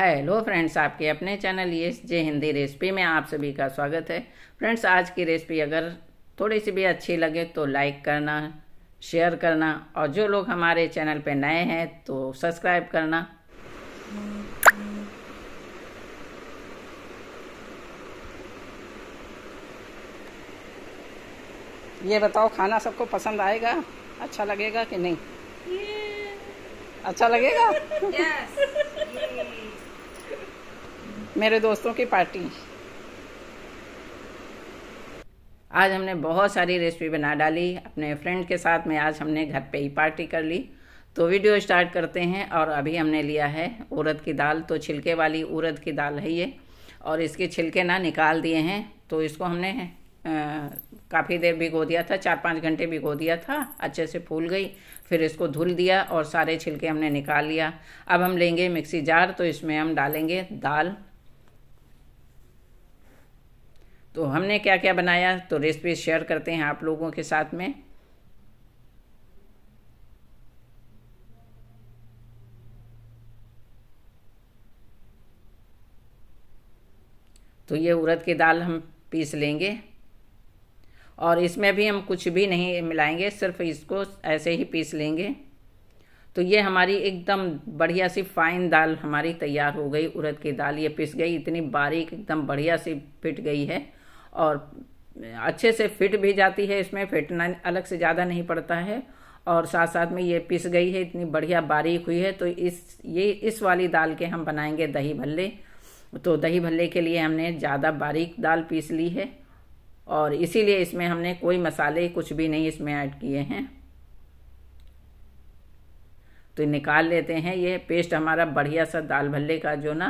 Hello friends आपके अपने channel ये जे हिंदी रेसिपी में आप सभी का स्वागत है फ्रेंड्स आज की रेसिपी अगर थोड़ी सी भी अच्छी लगे तो लाइक करना शेयर करना और जो लोग हमारे चैनल पे नए हैं तो सब्सक्राइब करना ये बताओ खाना सबको पसंद आएगा अच्छा लगेगा कि नहीं अच्छा लगेगा yes. मेरे दोस्तों की पार्टी आज हमने बहुत सारी रेसिपी बना डाली अपने फ्रेंड के साथ में आज हमने घर पे ही पार्टी कर ली तो वीडियो स्टार्ट करते हैं और अभी हमने लिया है उड़द की दाल तो छिलके वाली उड़द की दाल है ये और इसके छिलके ना निकाल दिए हैं तो इसको हमने काफ़ी देर भिगो दिया था चार पाँच घंटे भिगो दिया था अच्छे से फूल गई फिर इसको धुल दिया और सारे छिलके हमने निकाल लिया अब हम लेंगे मिक्सी जार तो इसमें हम डालेंगे दाल तो हमने क्या क्या बनाया तो रेसिपी शेयर करते हैं आप लोगों के साथ में तो ये उड़द की दाल हम पीस लेंगे और इसमें भी हम कुछ भी नहीं मिलाएंगे सिर्फ इसको ऐसे ही पीस लेंगे तो ये हमारी एकदम बढ़िया सी फाइन दाल हमारी तैयार हो गई उड़द की दाल ये पिस गई इतनी बारीक एकदम बढ़िया सी फिट गई है और अच्छे से फिट भी जाती है इसमें फिटना अलग से ज़्यादा नहीं पड़ता है और साथ साथ में ये पिस गई है इतनी बढ़िया बारीक हुई है तो इस ये इस वाली दाल के हम बनाएंगे दही भल्ले तो दही भल्ले के लिए हमने ज़्यादा बारीक दाल पीस ली है और इसीलिए इसमें हमने कोई मसाले कुछ भी नहीं इसमें ऐड किए हैं तो निकाल लेते हैं ये पेस्ट हमारा बढ़िया सा दाल भल्ले का जो ना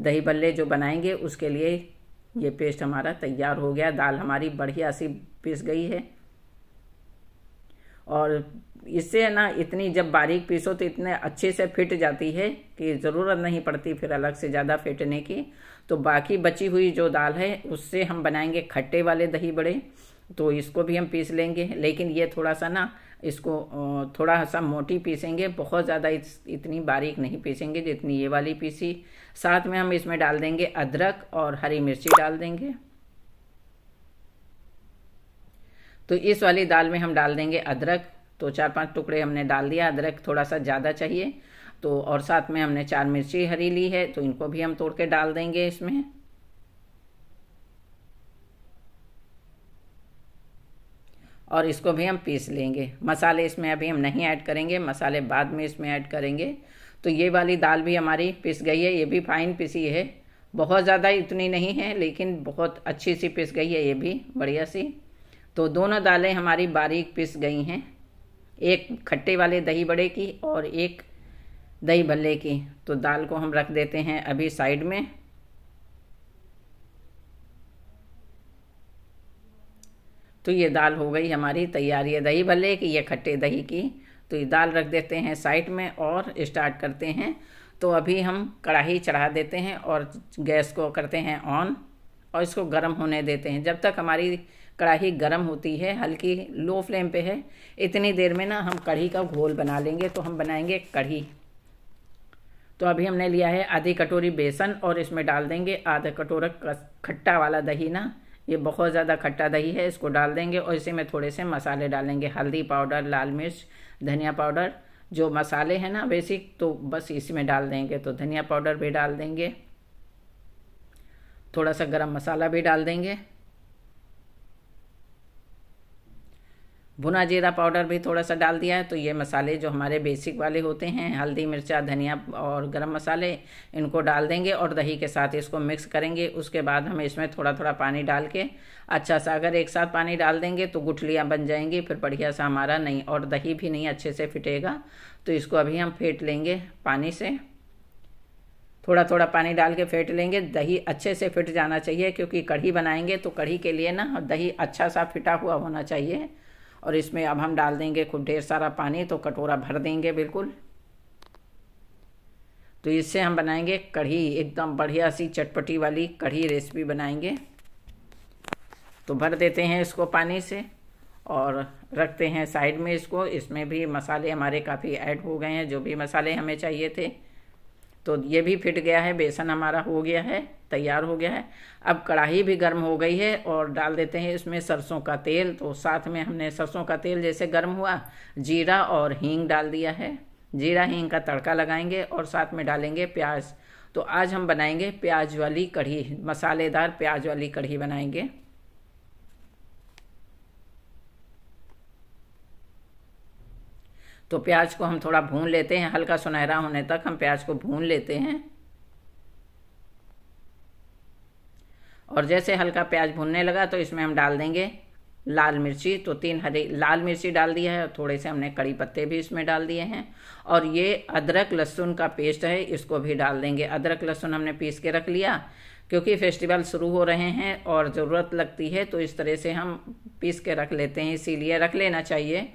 दही भल्ले जो बनाएंगे उसके लिए ये पेस्ट हमारा तैयार हो गया दाल हमारी बढ़िया सी पिस गई है और इससे है ना इतनी जब बारीक पीसो तो इतने अच्छे से फिट जाती है कि ज़रूरत नहीं पड़ती फिर अलग से ज़्यादा फिटने की तो बाकी बची हुई जो दाल है उससे हम बनाएंगे खट्टे वाले दही बड़े तो इसको भी हम पीस लेंगे लेकिन ये थोड़ा सा ना इसको थोड़ा सा मोटी पीसेंगे बहुत ज़्यादा इतनी बारीक नहीं पीसेंगे जितनी ये वाली पीसी साथ में हम इसमें डाल देंगे अदरक और हरी मिर्ची डाल देंगे तो इस वाली दाल में हम डाल देंगे अदरक तो चार पांच टुकड़े हमने डाल दिया अदरक थोड़ा सा ज़्यादा चाहिए तो और साथ में हमने चार मिर्ची हरी ली है तो इनको भी हम तोड़ के डाल देंगे इसमें और इसको भी हम पीस लेंगे मसाले इसमें अभी हम नहीं ऐड करेंगे मसाले बाद में इसमें ऐड करेंगे तो ये वाली दाल भी हमारी पिस गई है ये भी फाइन पिसी है बहुत ज़्यादा इतनी नहीं है लेकिन बहुत अच्छी सी पिस गई है ये भी बढ़िया सी तो दोनों दालें हमारी बारीक पिस गई हैं एक खट्टे वाले दही बड़े की और एक दही भल्ले की तो दाल को हम रख देते हैं अभी साइड में तो ये दाल हो गई हमारी तैयारी है दही भल्ले की ये खट्टे दही की तो ये दाल रख देते हैं साइड में और स्टार्ट करते हैं तो अभी हम कढ़ाई चढ़ा देते हैं और गैस को करते हैं ऑन और इसको गर्म होने देते हैं जब तक हमारी कढ़ाई गर्म होती है हल्की लो फ्लेम पे है इतनी देर में ना हम कढ़ी का घोल बना लेंगे तो हम बनाएंगे कढ़ी तो अभी हमने लिया है आधी कटोरी बेसन और इसमें डाल देंगे आधा कटोरा खट्टा वाला दही ना ये बहुत ज़्यादा खट्टा दही है इसको डाल देंगे और इसी में थोड़े से मसाले डालेंगे हल्दी पाउडर लाल मिर्च धनिया पाउडर जो मसाले हैं ना बेसिक तो बस इसी में डाल देंगे तो धनिया पाउडर भी डाल देंगे थोड़ा सा गरम मसाला भी डाल देंगे भुना जीरा पाउडर भी थोड़ा सा डाल दिया है तो ये मसाले जो हमारे बेसिक वाले होते हैं हल्दी मिर्चा धनिया और गरम मसाले इनको डाल देंगे और दही के साथ इसको मिक्स करेंगे उसके बाद हम इसमें थोड़ा थोड़ा पानी डाल के अच्छा सा अगर एक साथ पानी डाल देंगे तो गुठलियाँ बन जाएंगी फिर बढ़िया सा हमारा नहीं और दही भी नहीं अच्छे से फिटेगा तो इसको अभी हम फेंट लेंगे पानी से थोड़ा थोड़ा पानी डाल के फेंट लेंगे दही अच्छे से फिट जाना चाहिए क्योंकि कढ़ी बनाएंगे तो कढ़ी के लिए ना दही अच्छा सा फिटा हुआ होना चाहिए और इसमें अब हम डाल देंगे खूब ढेर सारा पानी तो कटोरा भर देंगे बिल्कुल तो इससे हम बनाएंगे कढ़ी एकदम बढ़िया सी चटपटी वाली कढ़ी रेसिपी बनाएंगे तो भर देते हैं इसको पानी से और रखते हैं साइड में इसको इसमें भी मसाले हमारे काफ़ी ऐड हो गए हैं जो भी मसाले हमें चाहिए थे तो ये भी फिट गया है बेसन हमारा हो गया है तैयार हो गया है अब कढ़ाई भी गर्म हो गई है और डाल देते हैं इसमें सरसों का तेल तो साथ में हमने सरसों का तेल जैसे गर्म हुआ जीरा और हींग डाल दिया है जीरा हींग का तड़का लगाएंगे और साथ में डालेंगे प्याज तो आज हम बनाएंगे प्याज वाली कढ़ी मसालेदार प्याज वाली कढ़ी बनाएंगे तो प्याज को हम थोड़ा भून लेते हैं हल्का सुनहरा होने तक हम प्याज को भून लेते हैं और जैसे हल्का प्याज भूनने लगा तो इसमें हम डाल देंगे लाल मिर्ची तो तीन हरी लाल मिर्ची डाल दिया है और थोड़े से हमने कड़ी पत्ते भी इसमें डाल दिए हैं और ये अदरक लहसुन का पेस्ट है इसको भी डाल देंगे अदरक लहसुन हमने पीस के रख लिया क्योंकि फेस्टिवल शुरू हो रहे हैं और ज़रूरत लगती है तो इस तरह से हम पीस के रख लेते हैं इसीलिए रख लेना चाहिए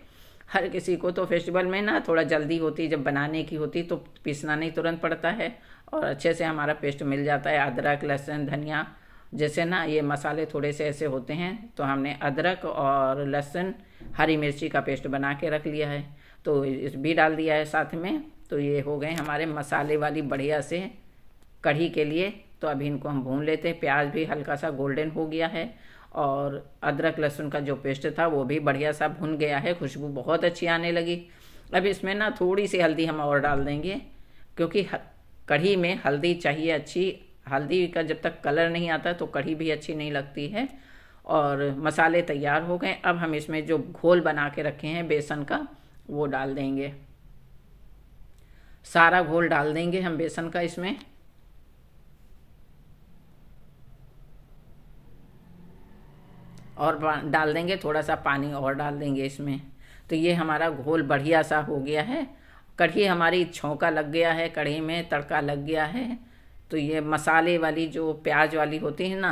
हर किसी को तो फेस्टिवल में ना थोड़ा जल्दी होती जब बनाने की होती तो पीसना नहीं तुरंत पड़ता है और अच्छे से हमारा पेस्ट मिल जाता है अदरक लहसुन धनिया जैसे ना ये मसाले थोड़े से ऐसे होते हैं तो हमने अदरक और लहसुन हरी मिर्ची का पेस्ट बना के रख लिया है तो इस भी डाल दिया है साथ में तो ये हो गए हमारे मसाले वाली बढ़िया से कढ़ी के लिए तो अभी इनको हम भून लेते हैं प्याज भी हल्का सा गोल्डन हो गया है और अदरक लहसुन का जो पेस्ट था वो भी बढ़िया सा भुन गया है खुशबू बहुत अच्छी आने लगी अब इसमें ना थोड़ी सी हल्दी हम और डाल देंगे क्योंकि कढ़ी में हल्दी चाहिए अच्छी हल्दी का जब तक कलर नहीं आता तो कढ़ी भी अच्छी नहीं लगती है और मसाले तैयार हो गए अब हम इसमें जो घोल बना के रखे हैं बेसन का वो डाल देंगे सारा घोल डाल देंगे हम बेसन का इसमें और डाल देंगे थोड़ा सा पानी और डाल देंगे इसमें तो ये हमारा घोल बढ़िया सा हो गया है कढ़ी हमारी छौका लग गया है कढ़ी में तड़का लग गया है तो ये मसाले वाली जो प्याज वाली होती है ना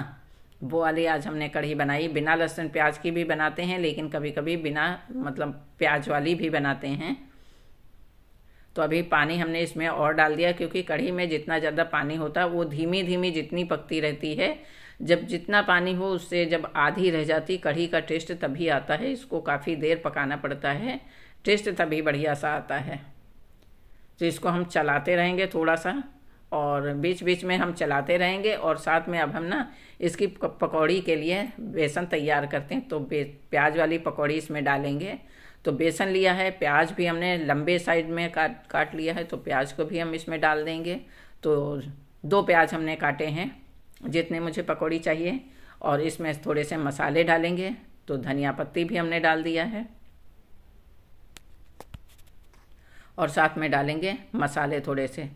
वो वाली आज हमने कढ़ी बनाई बिना लहसुन प्याज की भी बनाते हैं लेकिन कभी कभी बिना मतलब प्याज वाली भी बनाते हैं तो अभी पानी हमने इसमें और डाल दिया क्योंकि कढ़ी में जितना ज़्यादा पानी होता है वो धीमी धीमी जितनी पकती रहती है जब जितना पानी हो उससे जब आधी रह जाती कढ़ी का टेस्ट तभी आता है इसको काफ़ी देर पकाना पड़ता है टेस्ट तभी बढ़िया सा आता है तो इसको हम चलाते रहेंगे थोड़ा सा और बीच बीच में हम चलाते रहेंगे और साथ में अब हम ना इसकी पकौड़ी के लिए बेसन तैयार करते हैं तो प्याज वाली पकौड़ी इसमें डालेंगे तो बेसन लिया है प्याज भी हमने लंबे साइड में काट काट लिया है तो प्याज को भी हम इसमें डाल देंगे तो दो प्याज हमने काटे हैं जितने मुझे पकौड़ी चाहिए और इसमें थोड़े से मसाले डालेंगे तो धनिया पत्ती भी हमने डाल दिया है और साथ में डालेंगे मसाले थोड़े से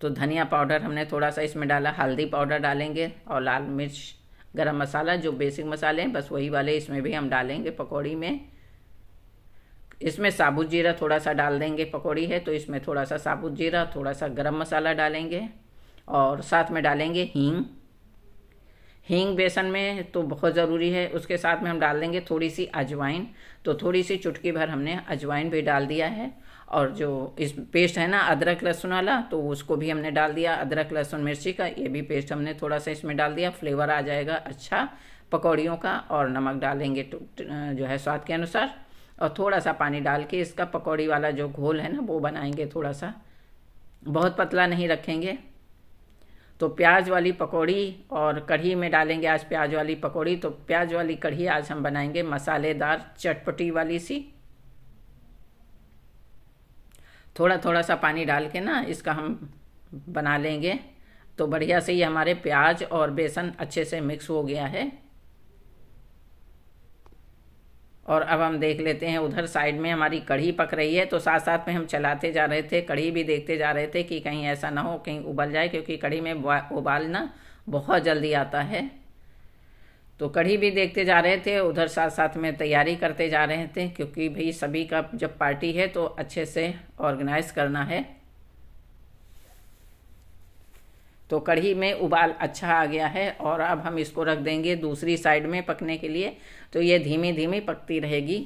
तो धनिया पाउडर हमने थोड़ा सा इसमें डाला हल्दी पाउडर डालेंगे और लाल मिर्च गरम मसाला जो बेसिक मसाले हैं बस वही वाले इसमें भी हम डालेंगे पकौड़ी में इसमें साबुत जीरा थोड़ा सा डाल देंगे पकौड़ी है तो इसमें थोड़ा सा साबुत जीरा थोड़ा सा गरम मसाला डालेंगे और साथ में डालेंगे हींग हींग बेसन में तो बहुत ज़रूरी है उसके साथ में हम डाल देंगे थोड़ी सी अजवाइन तो थोड़ी सी चुटकी भर हमने अजवाइन भी डाल दिया है और जो इस पेस्ट है ना अदरक लहसुन वाला तो उसको भी हमने डाल दिया अदरक लहसुन मिर्ची का ये भी पेस्ट हमने थोड़ा सा इसमें डाल दिया फ्लेवर आ जाएगा अच्छा पकौड़ियों का और नमक डालेंगे तो, जो है स्वाद के अनुसार और थोड़ा सा पानी डाल के इसका पकौड़ी वाला जो घोल है ना वो बनाएंगे थोड़ा सा बहुत पतला नहीं रखेंगे तो प्याज वाली पकौड़ी और कढ़ी में डालेंगे आज प्याज वाली पकौड़ी तो प्याज वाली कढ़ी आज हम बनाएंगे मसालेदार चटपटी वाली सी थोड़ा थोड़ा सा पानी डाल के ना इसका हम बना लेंगे तो बढ़िया से ये हमारे प्याज और बेसन अच्छे से मिक्स हो गया है और अब हम देख लेते हैं उधर साइड में हमारी कढ़ी पक रही है तो साथ साथ में हम चलाते जा रहे थे कढ़ी भी देखते जा रहे थे कि कहीं ऐसा ना हो कहीं उबल जाए क्योंकि कढ़ी में उबालना बहुत जल्दी आता है तो कढ़ी भी देखते जा रहे थे उधर साथ साथ में तैयारी करते जा रहे थे क्योंकि भाई सभी का जब पार्टी है तो अच्छे से ऑर्गेनाइज करना है तो कढ़ी में उबाल अच्छा आ गया है और अब हम इसको रख देंगे दूसरी साइड में पकने के लिए तो ये धीमी धीमी पकती रहेगी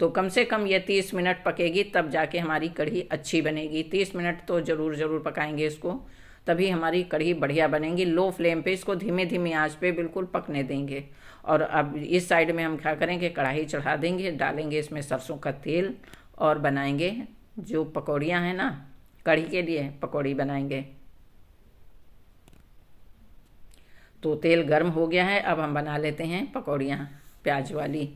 तो कम से कम ये तीस मिनट पकेगी तब जाके हमारी कढ़ी अच्छी बनेगी तीस मिनट तो ज़रूर ज़रूर पकाएंगे इसको तभी हमारी कढ़ी बढ़िया बनेगी लो फ्लेम पे इसको धीमे धीमे आंच पे बिल्कुल पकने देंगे और अब इस साइड में हम क्या करेंगे कढ़ाई चढ़ा देंगे डालेंगे इसमें सरसों का तेल और बनाएंगे जो पकौड़ियाँ हैं ना कढ़ी के लिए पकौड़ी बनाएंगे तो तेल गर्म हो गया है अब हम बना लेते हैं पकौड़ियाँ प्याज वाली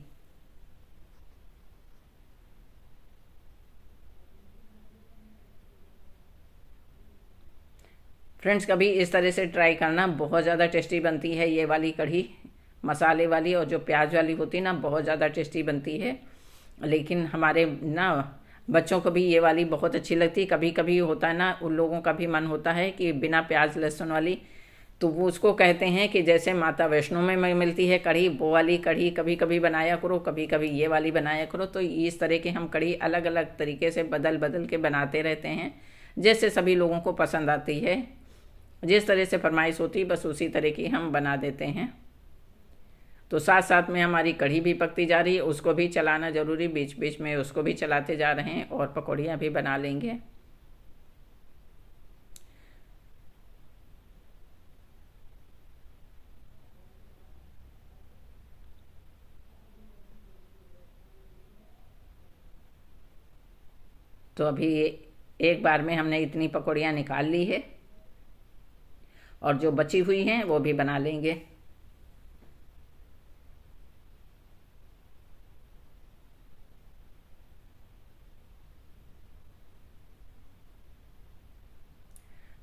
फ्रेंड्स कभी इस तरह से ट्राई करना बहुत ज़्यादा टेस्टी बनती है ये वाली कढ़ी मसाले वाली और जो प्याज वाली होती है ना बहुत ज़्यादा टेस्टी बनती है लेकिन हमारे ना बच्चों को भी ये वाली बहुत अच्छी लगती है कभी कभी होता है ना उन लोगों का भी मन होता है कि बिना प्याज लहसुन वाली तो वो उसको कहते हैं कि जैसे माता वैष्णो में मिलती है कढ़ी वो वाली कढ़ी कभी कभी बनाया करो कभी कभी ये वाली बनाया करो तो इस तरह की हम कढ़ी अलग अलग तरीके से बदल बदल के बनाते रहते हैं जैसे सभी लोगों को पसंद आती है जिस तरह से फरमाइश होती बस उसी तरह की हम बना देते हैं तो साथ साथ में हमारी कढ़ी भी पकती जा रही है उसको भी चलाना ज़रूरी बीच बीच में उसको भी चलाते जा रहे हैं और पकौड़ियाँ भी बना लेंगे तो अभी एक बार में हमने इतनी पकौड़ियाँ निकाल ली है और जो बची हुई हैं वो भी बना लेंगे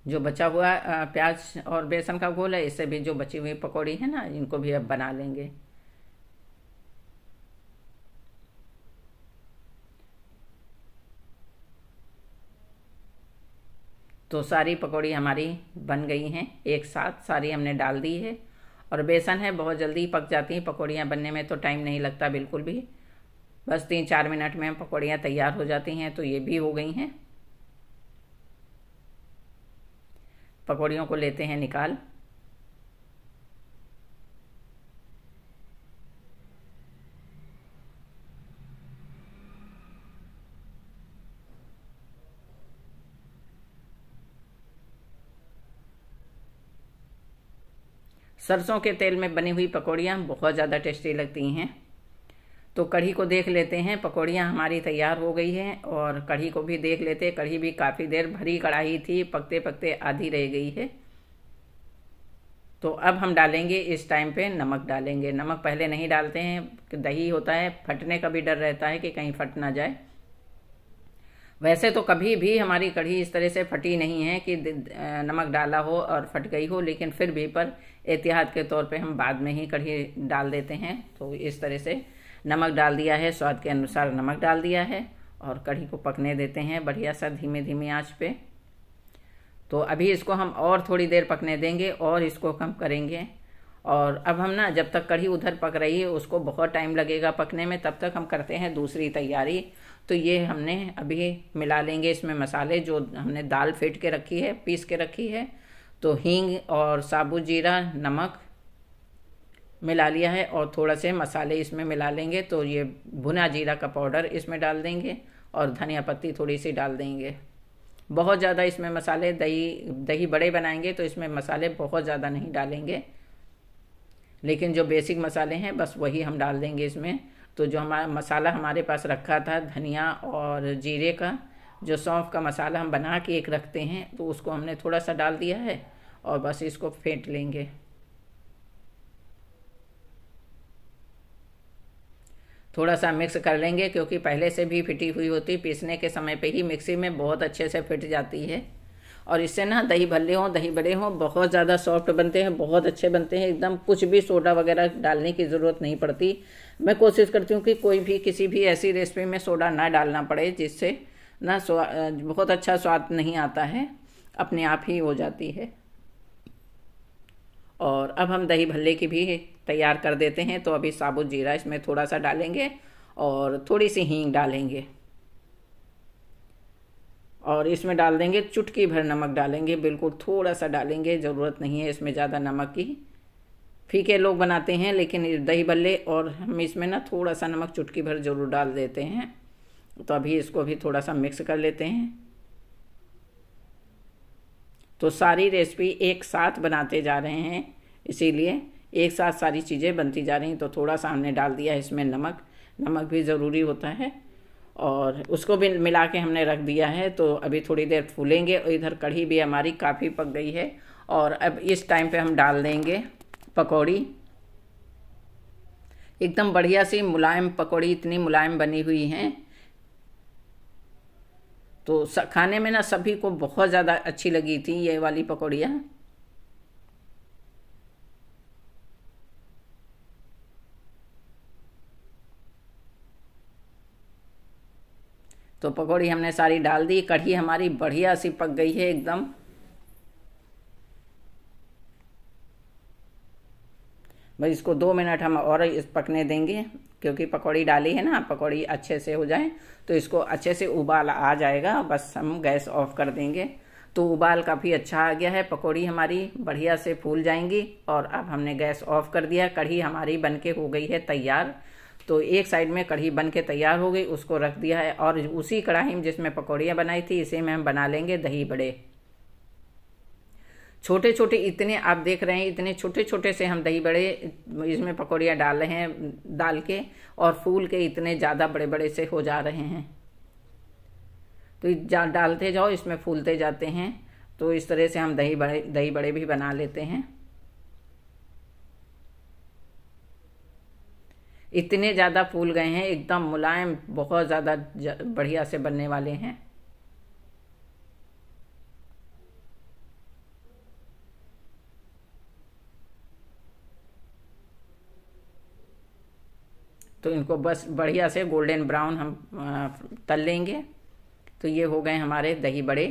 जो बचा हुआ प्याज और बेसन का घोल है इससे भी जो बची हुई पकौड़ी है ना इनको भी अब बना लेंगे तो सारी पकौड़ी हमारी बन गई हैं एक साथ सारी हमने डाल दी है और बेसन है बहुत जल्दी पक जाती हैं पकौड़ियाँ बनने में तो टाइम नहीं लगता बिल्कुल भी बस तीन चार मिनट में पकौड़ियाँ तैयार हो जाती हैं तो ये भी हो गई हैं पकौड़ियों को लेते हैं निकाल सरसों के तेल में बनी हुई पकौड़ियाँ बहुत ज़्यादा टेस्टी लगती हैं तो कढ़ी को देख लेते हैं पकौड़ियाँ हमारी तैयार हो गई हैं और कढ़ी को भी देख लेते हैं कढ़ी भी काफ़ी देर भरी कढ़ाई थी पकते पकते आधी रह गई है तो अब हम डालेंगे इस टाइम पे नमक डालेंगे नमक पहले नहीं डालते हैं दही होता है फटने का भी डर रहता है कि कहीं फट ना जाए वैसे तो कभी भी हमारी कढ़ी इस तरह से फटी नहीं है कि नमक डाला हो और फट गई हो लेकिन फिर भी पर एहतियात के तौर पे हम बाद में ही कढ़ी डाल देते हैं तो इस तरह से नमक डाल दिया है स्वाद के अनुसार नमक डाल दिया है और कढ़ी को पकने देते हैं बढ़िया सा धीमे धीमे आँच पे तो अभी इसको हम और थोड़ी देर पकने देंगे और इसको कम करेंगे और अब हम ना जब तक कढ़ी उधर पक रही है उसको बहुत टाइम लगेगा पकने में तब तक हम करते हैं दूसरी तैयारी तो ये हमने अभी मिला लेंगे इसमें मसाले जो हमने दाल फेंट के रखी है पीस के रखी है तो हींग और साबुत जीरा नमक मिला लिया है और थोड़ा से मसाले इसमें मिला लेंगे तो ये भुना जीरा का पाउडर इसमें डाल देंगे और धनिया पत्ती थोड़ी सी डाल देंगे बहुत ज़्यादा इसमें मसाले दही दही बड़े बनाएंगे तो इसमें मसाले बहुत ज़्यादा नहीं डालेंगे लेकिन जो बेसिक मसाले हैं बस वही हम डाल देंगे इसमें तो जो हमारा मसाला हमारे पास रखा था धनिया और जीरे का जो सौंफ का मसाला हम बना के एक रखते हैं तो उसको हमने थोड़ा सा डाल दिया है और बस इसको फेंट लेंगे थोड़ा सा मिक्स कर लेंगे क्योंकि पहले से भी फिटी हुई होती पीसने के समय पे ही मिक्सी में बहुत अच्छे से फिट जाती है और इससे ना दही भल्ले हों दही बड़े हों बहुत ज़्यादा सॉफ्ट बनते हैं बहुत अच्छे बनते हैं एकदम कुछ भी सोडा वगैरह डालने की ज़रूरत नहीं पड़ती मैं कोशिश करती हूँ कि कोई भी किसी भी ऐसी रेसिपी में सोडा ना डालना पड़े जिससे ना बहुत अच्छा स्वाद नहीं आता है अपने आप ही हो जाती है और अब हम दही भल्ले की भी तैयार कर देते हैं तो अभी साबुत जीरा इसमें थोड़ा सा डालेंगे और थोड़ी सी हींग डालेंगे और इसमें डाल देंगे चुटकी भर नमक डालेंगे बिल्कुल थोड़ा सा डालेंगे ज़रूरत नहीं है इसमें ज़्यादा नमक की फीके लोग बनाते हैं लेकिन दही बल्ले और हम इसमें ना थोड़ा सा नमक चुटकी भर जरूर डाल देते हैं तो अभी इसको भी थोड़ा सा मिक्स कर लेते हैं तो सारी रेसिपी एक साथ बनाते जा रहे हैं इसीलिए एक साथ सारी चीज़ें बनती जा रही हैं तो थोड़ा सा हमने डाल दिया इसमें नमक नमक भी ज़रूरी होता है और उसको भी मिला के हमने रख दिया है तो अभी थोड़ी देर फूलेंगे और इधर कढ़ी भी हमारी काफ़ी पक गई है और अब इस टाइम पे हम डाल देंगे पकौड़ी एकदम बढ़िया सी मुलायम पकौड़ी इतनी मुलायम बनी हुई हैं तो खाने में ना सभी को बहुत ज़्यादा अच्छी लगी थी ये वाली पकौड़ियाँ तो पकौड़ी हमने सारी डाल दी कढ़ी हमारी बढ़िया सी पक गई है एकदम भाई इसको दो मिनट हम और इस पकने देंगे क्योंकि पकौड़ी डाली है ना पकौड़ी अच्छे से हो जाए तो इसको अच्छे से उबाल आ जाएगा बस हम गैस ऑफ कर देंगे तो उबाल काफ़ी अच्छा आ गया है पकौड़ी हमारी बढ़िया से फूल जाएंगी और अब हमने गैस ऑफ कर दिया कढ़ी हमारी बनके हो गई है तैयार तो एक साइड में कढ़ी बन के तैयार हो गई उसको रख दिया है और उसी कढ़ाई में जिसमें पकौड़ियाँ बनाई थी इसी में हम बना लेंगे दही बड़े छोटे छोटे इतने आप देख रहे हैं इतने छोटे छोटे से हम दही बड़े इसमें पकौड़ियाँ डाल रहे हैं डाल के और फूल के इतने ज़्यादा बड़े बड़े से हो जा रहे हैं तो डालते जाओ इसमें फूलते जाते हैं तो इस तरह से हम दही बड़े दही बड़े भी बना लेते हैं इतने ज़्यादा फूल गए हैं एकदम मुलायम बहुत ज़्यादा बढ़िया से बनने वाले हैं तो इनको बस बढ़िया से गोल्डन ब्राउन हम तल लेंगे तो ये हो गए हमारे दही बड़े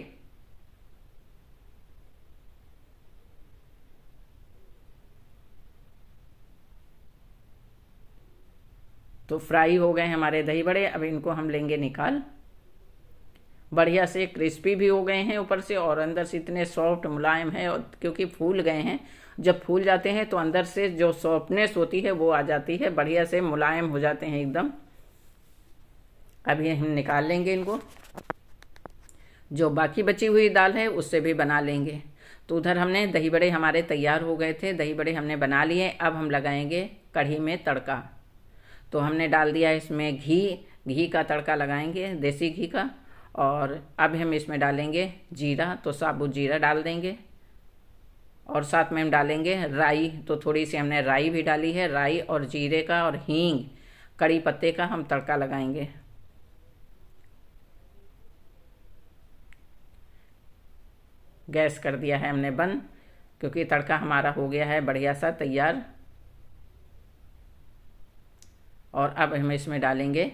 तो फ्राई हो गए हमारे दही बड़े अब इनको हम लेंगे निकाल बढ़िया से क्रिस्पी भी हो गए हैं ऊपर से और अंदर से इतने सॉफ्ट मुलायम हैं और क्योंकि फूल गए हैं जब फूल जाते हैं तो अंदर से जो सॉफ्टनेस होती है वो आ जाती है बढ़िया से मुलायम हो जाते हैं एकदम अभी हम निकाल लेंगे इनको जो बाकी बची हुई दाल है उससे भी बना लेंगे तो उधर हमने दही बड़े हमारे तैयार हो गए थे दही बड़े हमने बना लिए अब हम लगाएंगे कढ़ी में तड़का तो हमने डाल दिया इसमें घी घी का तड़का लगाएंगे देसी घी का और अब हम इसमें डालेंगे जीरा तो साबुत जीरा डाल देंगे और साथ में हम डालेंगे राई तो थोड़ी सी हमने राई भी डाली है राई और जीरे का और हींग कड़ी पत्ते का हम तड़का लगाएंगे गैस कर दिया है हमने बंद क्योंकि तड़का हमारा हो गया है बढ़िया सा तैयार और अब हम इसमें डालेंगे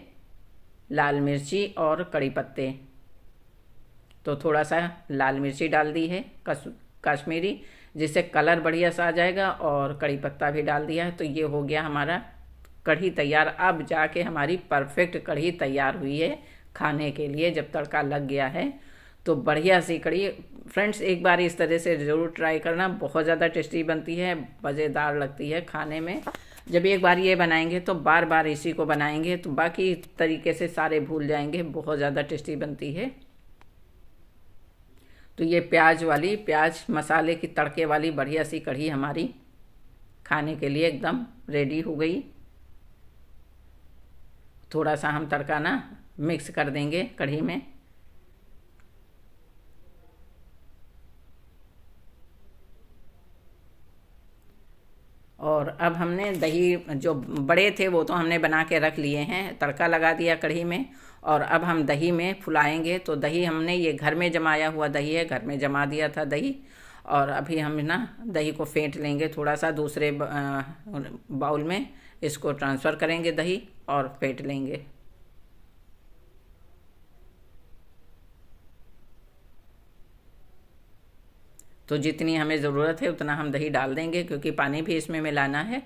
लाल मिर्ची और कड़ी पत्ते तो थोड़ा सा लाल मिर्ची डाल दी है कश्मीरी जिससे कलर बढ़िया सा आ जाएगा और कड़ी पत्ता भी डाल दिया है तो ये हो गया हमारा कढ़ी तैयार अब जाके हमारी परफेक्ट कढ़ी तैयार हुई है खाने के लिए जब तड़का लग गया है तो बढ़िया सी कड़ी फ्रेंड्स एक बार इस तरह से ज़रूर ट्राई करना बहुत ज़्यादा टेस्टी बनती है मज़ेदार लगती है खाने में जब एक बार ये बनाएंगे तो बार बार इसी को बनाएंगे तो बाकी तरीके से सारे भूल जाएंगे बहुत ज़्यादा टेस्टी बनती है तो ये प्याज वाली प्याज मसाले की तड़के वाली बढ़िया सी कढ़ी हमारी खाने के लिए एकदम रेडी हो गई थोड़ा सा हम तड़का ना मिक्स कर देंगे कढ़ी में और अब हमने दही जो बड़े थे वो तो हमने बना के रख लिए हैं तड़का लगा दिया कढ़ी में और अब हम दही में फुलाएंगे तो दही हमने ये घर में जमाया हुआ दही है घर में जमा दिया था दही और अभी हम ना दही को फेंट लेंगे थोड़ा सा दूसरे बाउल में इसको ट्रांसफ़र करेंगे दही और फेंट लेंगे तो जितनी हमें ज़रूरत है उतना हम दही डाल देंगे क्योंकि पानी भी इसमें मिलाना है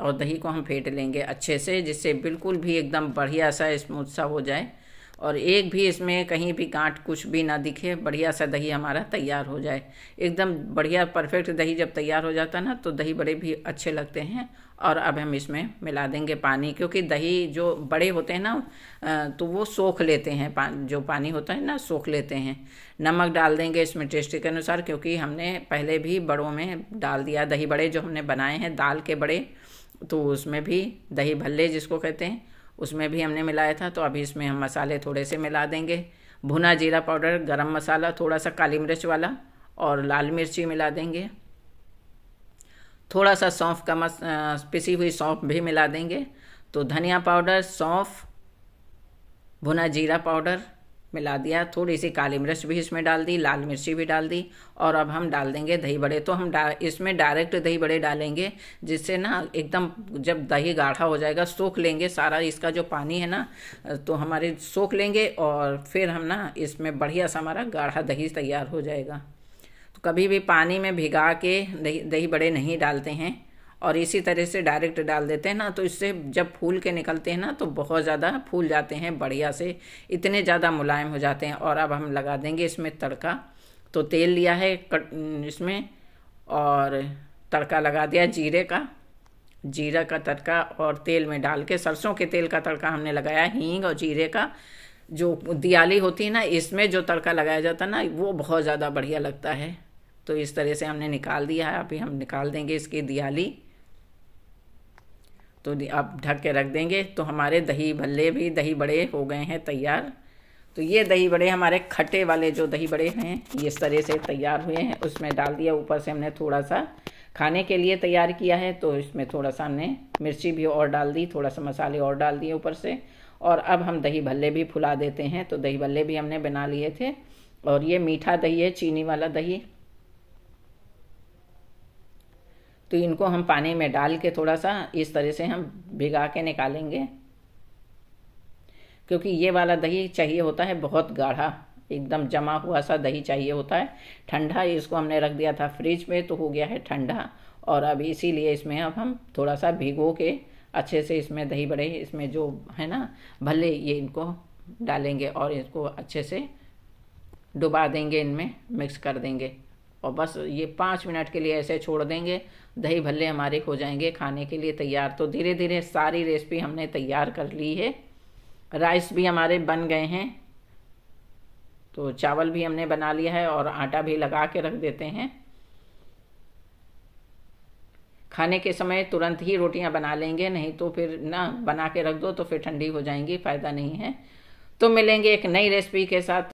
और दही को हम फेंट लेंगे अच्छे से जिससे बिल्कुल भी एकदम बढ़िया सा स्मूथ सा हो जाए और एक भी इसमें कहीं भी गांठ कुछ भी ना दिखे बढ़िया सा दही हमारा तैयार हो जाए एकदम बढ़िया परफेक्ट दही जब तैयार हो जाता है ना तो दही बड़े भी अच्छे लगते हैं और अब हम इसमें मिला देंगे पानी क्योंकि दही जो बड़े होते हैं ना तो वो सोख लेते हैं पा, जो पानी होता है ना सोख लेते हैं नमक डाल देंगे इसमें टेस्ट के अनुसार क्योंकि हमने पहले भी बड़ों में डाल दिया दही बड़े जो हमने बनाए हैं दाल के बड़े तो उसमें भी दही भल्ले जिसको कहते हैं उसमें भी हमने मिलाया था तो अभी इसमें हम मसाले थोड़े से मिला देंगे भुना जीरा पाउडर गरम मसाला थोड़ा सा काली मिर्च वाला और लाल मिर्ची मिला देंगे थोड़ा सा सौंफ का मस पिसी हुई सौंफ भी मिला देंगे तो धनिया पाउडर सौंफ भुना जीरा पाउडर मिला दिया थोड़ी सी काली मिर्च भी इसमें डाल दी लाल मिर्ची भी डाल दी और अब हम डाल देंगे दही बड़े तो हम डा इसमें डायरेक्ट दही बड़े डालेंगे जिससे ना एकदम जब दही गाढ़ा हो जाएगा सोख लेंगे सारा इसका जो पानी है ना तो हमारे सोख लेंगे और फिर हम ना इसमें बढ़िया सा हमारा गाढ़ा दही तैयार हो जाएगा तो कभी भी पानी में भिगा के दही दही बड़े नहीं डालते हैं और इसी तरह से डायरेक्ट डाल देते हैं ना तो इससे जब फूल के निकलते हैं ना तो बहुत ज़्यादा फूल जाते हैं बढ़िया से इतने ज़्यादा मुलायम हो जाते हैं और अब हम लगा देंगे इसमें तड़का तो तेल लिया है कट इसमें और तड़का लगा दिया जीरे का जीरा का तड़का और तेल में डाल के सरसों के तेल का तड़का हमने लगाया हींग और जीरे का जो दियाली होती है ना इसमें जो तड़का लगाया जाता है ना वो बहुत ज़्यादा बढ़िया लगता है तो इस तरह से हमने निकाल दिया है अभी हम निकाल देंगे इसकी दियाली तो आप ढक के रख देंगे तो हमारे दही भल्ले भी दही बड़े हो गए हैं तैयार तो ये दही बड़े हमारे खट्टे वाले जो दही बड़े हैं ये इस तरह से तैयार हुए हैं उसमें डाल दिया ऊपर से हमने थोड़ा सा खाने के लिए तैयार किया है तो इसमें थोड़ा सा हमने मिर्ची भी और डाल दी थोड़ा सा मसाले और डाल दिए ऊपर से और अब हम दही भल्ले भी फुला देते हैं तो दही भल्ले भी हमने बना लिए थे और ये मीठा दही है चीनी वाला दही तो इनको हम पानी में डाल के थोड़ा सा इस तरह से हम भिगा के निकालेंगे क्योंकि ये वाला दही चाहिए होता है बहुत गाढ़ा एकदम जमा हुआ सा दही चाहिए होता है ठंडा इसको हमने रख दिया था फ्रिज में तो हो गया है ठंडा और अब इसीलिए इसमें अब हम थोड़ा सा भिगो के अच्छे से इसमें दही बड़े इसमें जो है ना भले ये इनको डालेंगे और इसको अच्छे से डुबा देंगे इनमें मिक्स कर देंगे और बस ये पाँच मिनट के लिए ऐसे छोड़ देंगे दही भल्ले हमारे हो जाएंगे खाने के लिए तैयार तो धीरे धीरे सारी रेसिपी हमने तैयार कर ली है राइस भी हमारे बन गए हैं तो चावल भी हमने बना लिया है और आटा भी लगा के रख देते हैं खाने के समय तुरंत ही रोटियां बना लेंगे नहीं तो फिर ना बना के रख दो तो फिर ठंडी हो जाएंगी फ़ायदा नहीं है तो मिलेंगे एक नई रेसिपी के साथ